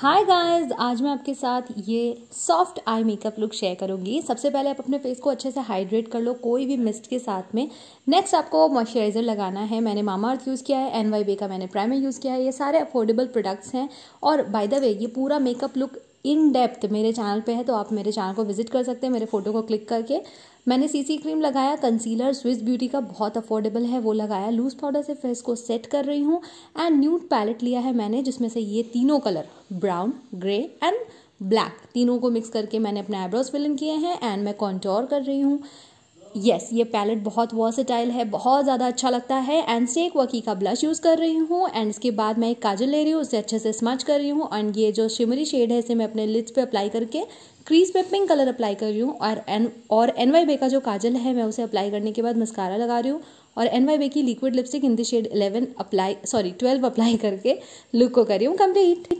hi guys आज मैं आपके साथ ये soft eye makeup look share करूंगी सबसे पहले आप अपने फेस को अच्छे से हाइड्रेट कर लो कोई भी मिस्ट के साथ में नेक्स्ट आपको मॉइस्चराइज़र लगाना है मैंने मामा अर्थ यूज़ किया है एन वाई का मैंने प्राइमर यूज़ किया है ये सारे अफोर्डेबल प्रोडक्ट्स हैं और बाय द वे ये पूरा मेकअप लुक इन डेप्थ मेरे चैनल पे है तो आप मेरे चैनल को विजिट कर सकते हैं मेरे फोटो को क्लिक करके मैंने सीसी क्रीम लगाया कंसीलर स्विस ब्यूटी का बहुत अफोर्डेबल है वो लगाया लूज पाउडर से फेस को सेट कर रही हूँ एंड न्यूट पैलेट लिया है मैंने जिसमें से ये तीनों colour brown grey and black तीनों को मिक्स करके मैंने अपने आईब्रोज फिल किए हैं एंड मैं कॉन्टोर कर रही हूँ येस ये पैलेट बहुत वर्सेटाइल है बहुत ज़्यादा अच्छा लगता है एंड स्टेक वकी का ब्लश यूज़ कर रही हूँ एंड इसके बाद मैं एक काजल ले रही हूँ उसे अच्छे से स्मच कर रही हूँ एंड ये जो शिमरी शेड है इसे मैं अपने लिप्स पे अप्लाई करके क्रीज पे पिंक कलर अप्लाई कर रही हूँ और एन और एन वाई बे का जो काजल है मैं उसे अप्लाई करने के बाद मस्कारा लगा रही हूँ और एन वाई बे की liquid lipstick in the shade eleven apply sorry twelve apply करके लुक को कर रही हूँ कंप्लीट